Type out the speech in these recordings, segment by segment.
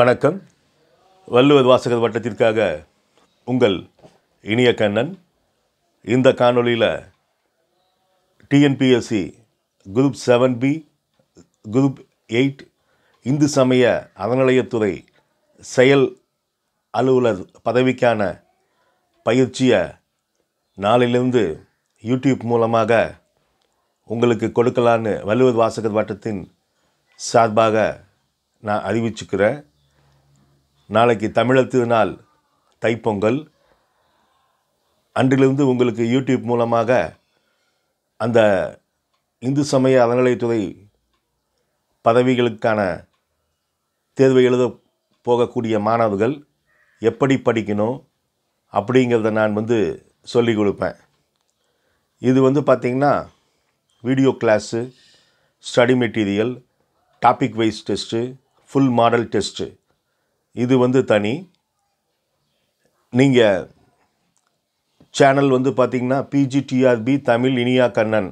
வணக்கம் வள்ளுவர் வாசகர் வட்டத்திற்காக உங்கள் இனிய கண்ணன் இந்த காணொளியில் TNPSC group seven B group eight இந்து சமய அறநிலையத்துறை செயல் அலுவலர் பதவிக்கான பயிற்சியை நாளிலிருந்து யூடியூப் மூலமாக உங்களுக்கு கொடுக்கலான்னு வள்ளுவர் வாசகர் வட்டத்தின் சார்பாக நான் அறிவிச்சுக்கிறேன் நாளைக்கு தமிழத்து நாள் தைப்பொங்கல் அன்றிலிருந்து உங்களுக்கு யூடியூப் மூலமாக அந்த இந்து சமய அறநிலையத்துறை பதவிகளுக்கான தேர்வை எழுத போகக்கூடிய மாணவர்கள் எப்படி படிக்கணும் அப்படிங்கிறத நான் வந்து சொல்லிக் கொடுப்பேன் இது வந்து பார்த்திங்கன்னா video class study material topic wise test full model test இது வந்து தனி நீங்கள் சேனல் வந்து பார்த்திங்கன்னா பிஜிடிஆர்பி தமிழ் இனியா கண்ணன்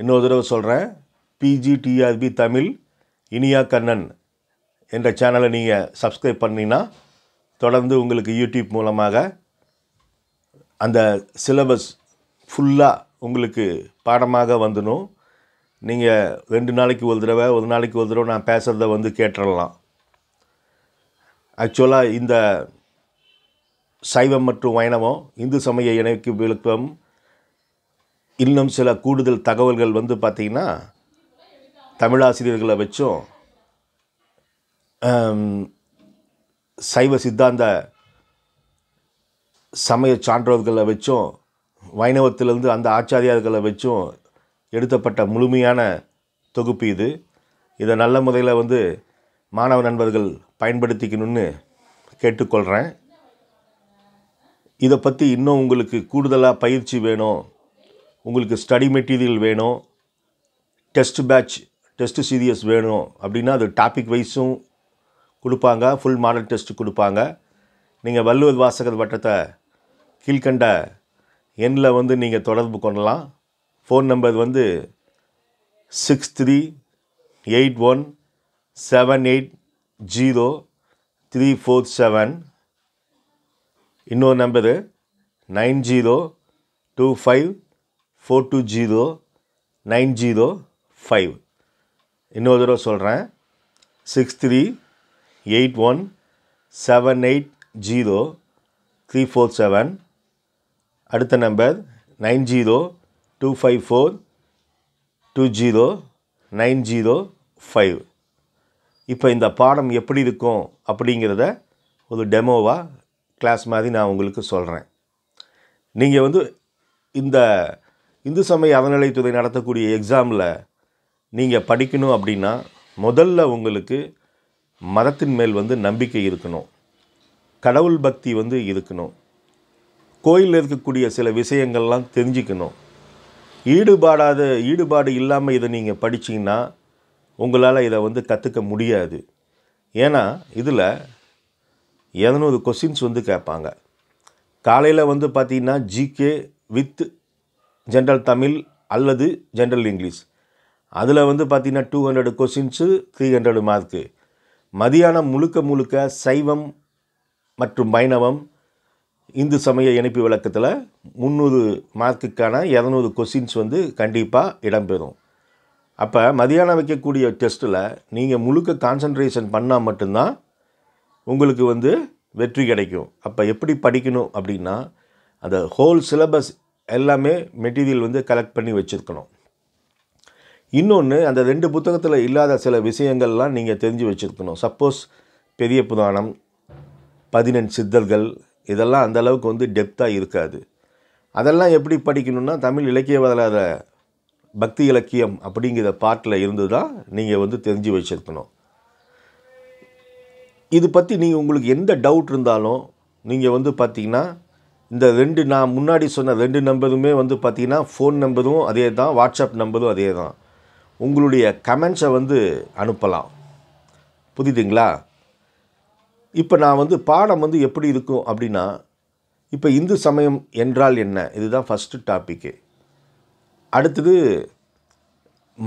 இன்னொரு தடவை சொல்கிறேன் பிஜிடிஆர்பி தமிழ் இனியா கண்ணன் என்ற சேனலை நீங்கள் சப்ஸ்கிரைப் பண்ணிங்கன்னா தொடர்ந்து உங்களுக்கு யூடியூப் மூலமாக அந்த சிலபஸ் ஃபுல்லாக உங்களுக்கு பாடமாக வந்துடும் நீங்கள் ரெண்டு நாளைக்கு ஒரு தடவை ஒரு நாளைக்கு ஒரு தடவை நான் பேசுகிறத வந்து கேட்டுடலாம் ஆக்சுவலாக இந்த சைவம் மற்றும் வைணவம் இந்து சமய இணைக்கு விழுப்பம் இன்னும் சில கூடுதல் தகவல்கள் வந்து பார்த்திங்கன்னா தமிழாசிரியர்களை வச்சும் சைவ சித்தாந்த சமய சான்றோர்களை வச்சும் வைணவத்திலிருந்து அந்த ஆச்சாரியார்களை வச்சும் எடுத்தப்பட்ட முழுமையான தொகுப்பு இது இதை நல்ல முறையில் வந்து மாணவ நண்பர்கள் பயன்படுத்திக்கணும்னு கேட்டுக்கொள்கிறேன் இதை பற்றி இன்னும் உங்களுக்கு கூடுதலாக பயிற்சி வேணும் உங்களுக்கு ஸ்டடி மெட்டீரியல் வேணும் டெஸ்ட் பேட்ச் டெஸ்ட் சீரியஸ் வேணும் அப்படின்னா அது டாபிக் வைஸும் கொடுப்பாங்க ஃபுல் மாடல் டெஸ்ட் கொடுப்பாங்க நீங்கள் வள்ளுவர் வாசகர் வட்டத்தை கீழ்கண்ட எண்ணில் வந்து நீங்கள் தொடர்பு கொள்ளலாம் ஃபோன் நம்பர் வந்து six three eight one seven eight zero three four seven இன்னொரு number nine zero two five four two zero nine zero five இன்னொரு தடவை சொல்கிறேன் six three eight one seven eight zero three four seven அடுத்த number nine zero two five four two zero nine zero five இப்போ இந்த பாடம் எப்படி இருக்கும் அப்படிங்கிறத ஒரு டெமோவாக கிளாஸ் மாதிரி நான் உங்களுக்கு சொல்கிறேன் நீங்கள் வந்து இந்த இந்து சமய அறநிலைத்துறை நடத்தக்கூடிய எக்ஸாமில் நீங்கள் படிக்கணும் அப்படின்னா முதல்ல உங்களுக்கு மதத்தின் மேல் வந்து நம்பிக்கை இருக்கணும் கடவுள் பக்தி வந்து இருக்கணும் கோயிலில் இருக்கக்கூடிய சில விஷயங்கள்லாம் தெரிஞ்சுக்கணும் ஈடுபாடாத ஈடுபாடு இல்லாமல் இதை நீங்கள் படித்தீங்கன்னா உங்களால் இதை வந்து கற்றுக்க முடியாது ஏன்னா இதில் இரநூறு கொஸ்டின்ஸ் வந்து கேட்பாங்க காலையில் வந்து பார்த்திங்கன்னா ஜிகே வித் ஜென்ரல் தமிழ் அல்லது ஜென்ரல் இங்கிலீஷ் அதில் வந்து பார்த்திங்கன்னா two hundred questions three hundred mark மதியானம் முழுக்க முழுக்க சைவம் மற்றும் வைணவம் இந்து சமய இணைப்பு விளக்கத்தில் முந்நூறு மார்க்குக்கான இரநூறு கொஸ்டின்ஸ் வந்து கண்டிப்பாக இடம்பெறும் அப்போ மதியானம் வைக்கக்கூடிய டெஸ்ட்டில் நீங்கள் முழுக்க கான்சன்ட்ரேஷன் பண்ணால் மட்டும்தான் உங்களுக்கு வந்து வெற்றி கிடைக்கும் அப்போ எப்படி படிக்கணும் அப்படின்னா அந்த ஹோல் சிலபஸ் எல்லாமே மெட்டீரியல் வந்து கலெக்ட் பண்ணி வச்சுருக்கணும் இன்னொன்று அந்த ரெண்டு புத்தகத்தில் இல்லாத சில விஷயங்கள்லாம் நீங்கள் தெரிஞ்சு வச்சுருக்கணும் சப்போஸ் பெரிய புதானம் பதினெண் சித்தர்கள் இதெல்லாம் அந்தளவுக்கு வந்து டெப்த்தாக இருக்காது அதெல்லாம் எப்படி படிக்கணும்னா தமிழ் இலக்கிய வரலாறு பக்தி இலக்கியம் அப்படிங்கிற பாட்டில் இருந்து தான் நீங்கள் வந்து தெரிஞ்சு வச்சுருக்கணும் இது பற்றி நீங்கள் உங்களுக்கு எந்த டவுட் இருந்தாலும் நீங்கள் வந்து பார்த்திங்கன்னா இந்த ரெண்டு நான் முன்னாடி சொன்ன ரெண்டு நம்பருமே வந்து பார்த்திங்கன்னா ஃபோன் நம்பரும் அதே தான் வாட்ஸ்அப் நம்பரும் அதே தான் உங்களுடைய கமெண்ட்ஸை வந்து அனுப்பலாம் புரியுதுங்களா இப்போ நான் வந்து பாடம் வந்து எப்படி இருக்கும் அப்படின்னா இப்போ இந்து சமயம் என்றால் என்ன இதுதான் ஃபஸ்ட்டு டாப்பிக்கு அடுத்தது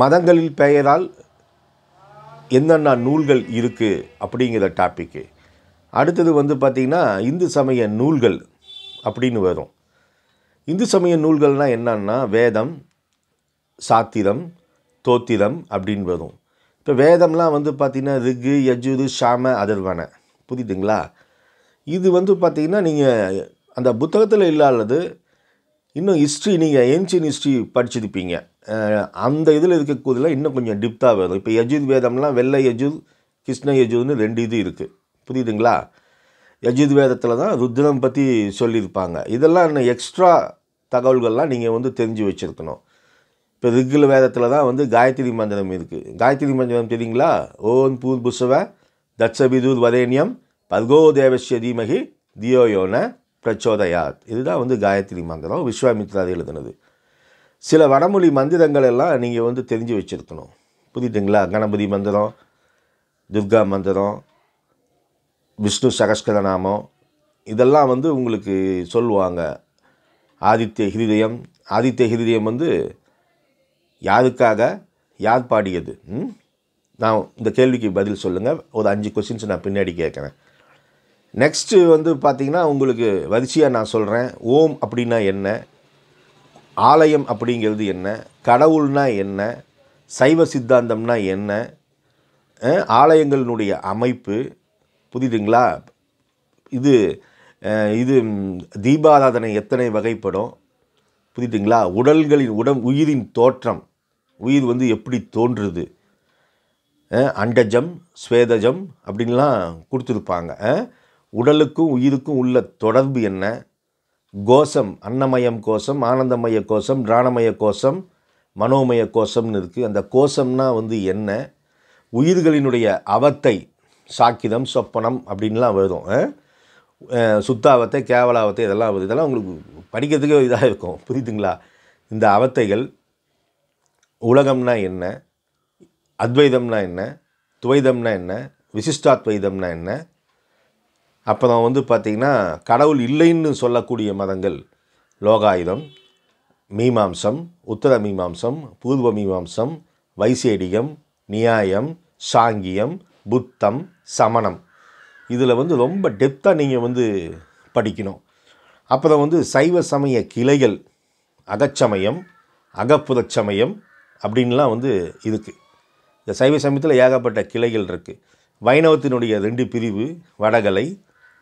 மதங்களில் பெயரால் என்னென்ன நூல்கள் இருக்குது அப்படிங்கிற டாப்பிக்கு அடுத்தது வந்து பார்த்திங்கன்னா இந்து சமய நூல்கள் அப்படின்னு வரும் இந்து சமய நூல்கள்னால் என்னன்னா வேதம் சாத்திரம் தோத்திரம் அப்படின்னு வரும் இப்போ வேதம்லாம் வந்து பார்த்திங்கன்னா ரிகு யஜுது ஷாம அதர்வன புரியுதுங்களா இது வந்து பார்த்திங்கன்னா நீங்கள் அந்த புத்தகத்தில் இல்லாதது இன்னும் ஹிஸ்ட்ரி நீங்கள் ஏன்ஷியன் ஹிஸ்ட்ரி படிச்சிருப்பீங்க அந்த இதில் இருக்கக்கூடிய இன்னும் கொஞ்சம் டிப்தாக வேணும் இப்போ யஜுத் வேதம்லாம் வெள்ளை யஜுத் கிருஷ்ண யஜுத்னு ரெண்டு இது இருக்குது புரியுதுங்களா யஜுத் வேதத்தில் தான் ருத்ரம் பற்றி சொல்லியிருப்பாங்க இதெல்லாம் இன்னும் எக்ஸ்ட்ரா தகவல்கள்லாம் நீங்கள் வந்து தெரிஞ்சு வச்சுருக்கணும் இப்போ ரிக்குல வேதத்தில் தான் வந்து காயத்ரி மந்திரம் இருக்குது காயத்ரி மந்திரம் தெரியுங்களா ஓன் பூர் புஷவ தட்சபிதூர் வதேனியம் பர்கோ தேவஸ்ய தீமகி தியோயோன பிரச்சோதயாத் இதுதான் வந்து காயத்ரி மந்திரம் விஸ்வாமித்ரா எழுதுனது சில வடமொழி மந்திரங்கள் எல்லாம் நீங்கள் வந்து தெரிஞ்சு வச்சுருக்கணும் புரியுதுங்களா கணபதி மந்திரம் துர்கா மந்திரம் விஷ்ணு சகஸ்கர நாமம் இதெல்லாம் வந்து உங்களுக்கு சொல்லுவாங்க ஆதித்ய ஹிருதயம் ஆதித்ய ஹிருதயம் வந்து யாருக்காக யார் பாடியது நான் இந்த கேள்விக்கு பதில் சொல்லுங்கள் ஒரு அஞ்சு கொஷின்ஸ் நான் பின்னாடி கேட்குறேன் நெக்ஸ்ட்டு வந்து பார்த்திங்கன்னா உங்களுக்கு வரிசையாக நான் சொல்கிறேன் ஓம் அப்படின்னா என்ன ஆலயம் அப்படிங்கிறது என்ன கடவுள்னா என்ன சைவ சித்தாந்தம்னா என்ன ஆலயங்களினுடைய அமைப்பு புரியுதுங்களா இது இது தீபாராதனை எத்தனை வகைப்படும் புரியுதுங்களா உடல்களின் உடம் உயிரின் தோற்றம் உயிர் வந்து எப்படி தோன்றுது அண்டஜம் ஸ்வேதஜம் அப்படின்லாம் கொடுத்துருப்பாங்க உடலுக்கும் உயிருக்கும் உள்ள தொடர்பு என்ன கோஷம் அன்னமயம் கோஷம் ஆனந்தமய கோஷம் பிராணமய கோஷம் மனோமய கோஷம்னு இருக்குது அந்த கோஷம்னா வந்து என்ன உயிர்களினுடைய அவத்தை சாக்கிதம் சொப்பனம் அப்படின்லாம் வரும் சுத்தாவத்தை கேவலாவத்தை இதெல்லாம் வருது இதெல்லாம் உங்களுக்கு படிக்கிறதுக்கே இதாக இருக்கும் புரியுதுங்களா இந்த அவத்தைகள் உலகம்னா என்ன அத்வைதம்னா என்ன துவைதம்னா என்ன விசிஷ்டாத்வைதம்னா என்ன அப்புறம் வந்து பார்த்திங்கன்னா கடவுள் இல்லைன்னு சொல்லக்கூடிய மதங்கள் லோகாயுதம் மீமாம்சம் உத்தர மீமாம்சம் பூர்வ மீமாம்சம் வைசேடியம் நியாயம் சாங்கியம் புத்தம் சமணம் இதில் வந்து ரொம்ப டெப்த்தாக நீங்கள் வந்து படிக்கணும் அப்புறம் வந்து சைவ சமய கிளைகள் அகச்சமயம் அகப்புதச்சமயம் அப்படின்லாம் வந்து இருக்குது இந்த சைவ சமயத்தில் ஏகப்பட்ட கிளைகள் இருக்குது வைணவத்தினுடைய ரெண்டு பிரிவு வடகலை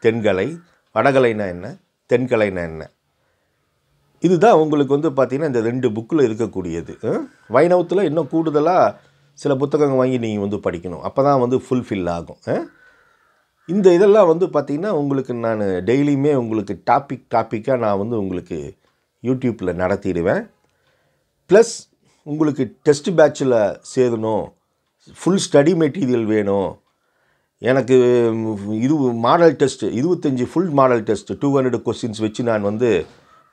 தென்கலை வடகலைனா என்ன தென்கலைனா என்ன இதுதான் உங்களுக்கு வந்து பார்த்திங்கன்னா இந்த ரெண்டு புக்கில் இருக்கக்கூடியது வைணவத்தில் இன்னும் கூடுதலாக சில புத்தகங்கள் வாங்கி நீங்கள் வந்து படிக்கணும் அப்போ தான் வந்து ஃபுல்ஃபில் ஆகும் இந்த இதெல்லாம் வந்து பார்த்திங்கன்னா உங்களுக்கு நான் டெய்லியுமே உங்களுக்கு டாபிக் டாப்பிக்காக நான் வந்து உங்களுக்கு யூடியூப்பில் நடத்திடுவேன் ப்ளஸ் உங்களுக்கு டெஸ்ட் பேட்சில் சேரணும் ஃபுல் ஸ்டடி மெட்டீரியல் வேணும் எனக்கு இது மாடல் டெஸ்ட்டு இருபத்தஞ்சி full model test two hundred questions வச்சு நான் வந்து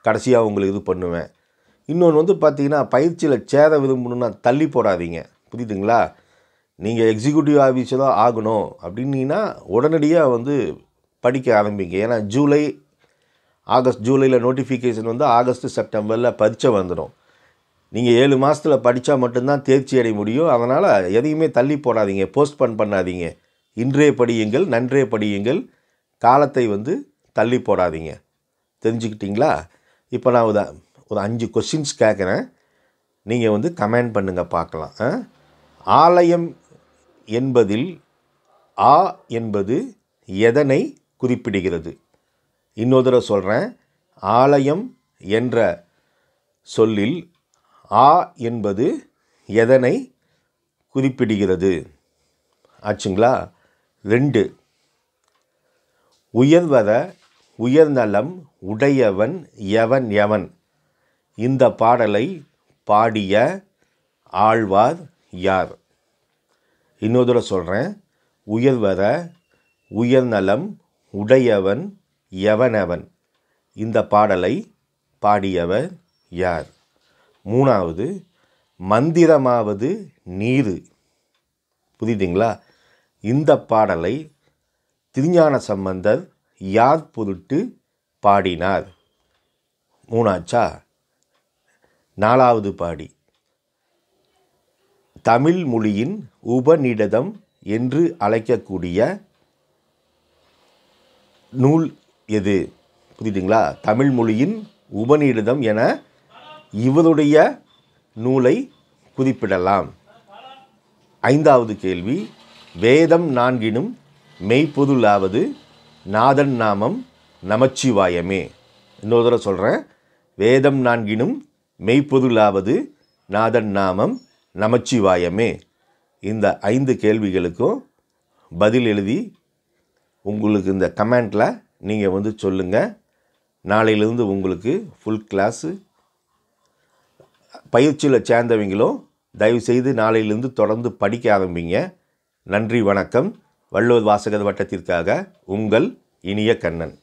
கடைசியாக உங்களுக்கு இது பண்ணுவேன் இன்னொன்று வந்து பார்த்திங்கன்னா பயிற்சியில் சேர விரும்பணுன்னா தள்ளி போடாதீங்க புரியுதுங்களா நீங்கள் எக்ஸிக்யூட்டிவ் ஆஃபீஸராக தான் ஆகணும் அப்படின்னா உடனடியாக வந்து படிக்க ஆரம்பிங்க ஏன்னா ஜூலை ஆகஸ்ட் ஜூலையில் நோட்டிஃபிகேஷன் வந்து ஆகஸ்ட் செப்டம்பரில் பரீட்சை வந்துடும் நீங்கள் ஏழு மாதத்தில் படித்தா மட்டும்தான் தேர்ச்சி அடைய முடியும் அதனால் எதையுமே தள்ளி போடாதீங்க போஸ்ட்பன் பண்ணாதீங்க இன்றே படியுங்கள் நன்றே படியுங்கள் காலத்தை வந்து தள்ளி போடாதீங்க தெரிஞ்சுக்கிட்டிங்களா இப்போ நான் ஒரு ஒரு அஞ்சு கொஸ்டின்ஸ் கேட்குறேன் நீங்கள் வந்து கமெண்ட் பண்ணுங்கள் பார்க்கலாம் ஆலயம் என்பதில் ஆ என்பது எதனை குறிப்பிடுகிறது இன்னொரு தடவை சொல்கிறேன் ஆலயம் என்ற சொல்லில் ஆ என்பது எதனை குறிப்பிடுகிறது ஆச்சுங்களா ரெண்டு உயர்வர உயர்நலம் உடையவன் எவன் எவன் இந்த பாடலை பாடிய ஆழ்வார் யார் இன்னொரு சொல்கிறேன் உயர்வர உயர்நலம் உடையவன் எவனவன் இந்த பாடலை பாடியவர் யார் மூணாவது மந்திரமாவது நீர் புரியுதுங்களா இந்த பாடலை திருஞான சம்பந்தர் யார் பொருட்டு பாடினார் மூணாச்சா நாலாவது பாடி தமிழ் மொழியின் உபநிடதம் என்று அழைக்கக்கூடிய நூல் எது புரியுதுங்களா தமிழ் மொழியின் உபநிடதம் என இவருடைய நூலை குறிப்பிடலாம் ஐந்தாவது கேள்வி வேதம் நான்கினும் மெய்ப்பொதுலாவது நாதன் நாமம் நமச்சிவாயமே இன்னொரு தடவை சொல்கிறேன் வேதம் நான்கினும் மெய்ப்பொதுலாவது நாதன் நாமம் நமச்சிவாயமே இந்த ஐந்து கேள்விகளுக்கும் பதில் எழுதி உங்களுக்கு இந்த கமெண்டில் நீங்கள் வந்து சொல்லுங்கள் நாளையிலேருந்து உங்களுக்கு ஃபுல் கிளாஸு பயிற்சியில் சேர்ந்தவங்களும் தயவுசெய்து நாளையிலேருந்து தொடர்ந்து படிக்க ஆரம்பிங்க நன்றி வணக்கம் வள்ளுவர் வாசகர் வட்டத்திற்காக உங்கள் இனிய கண்ணன்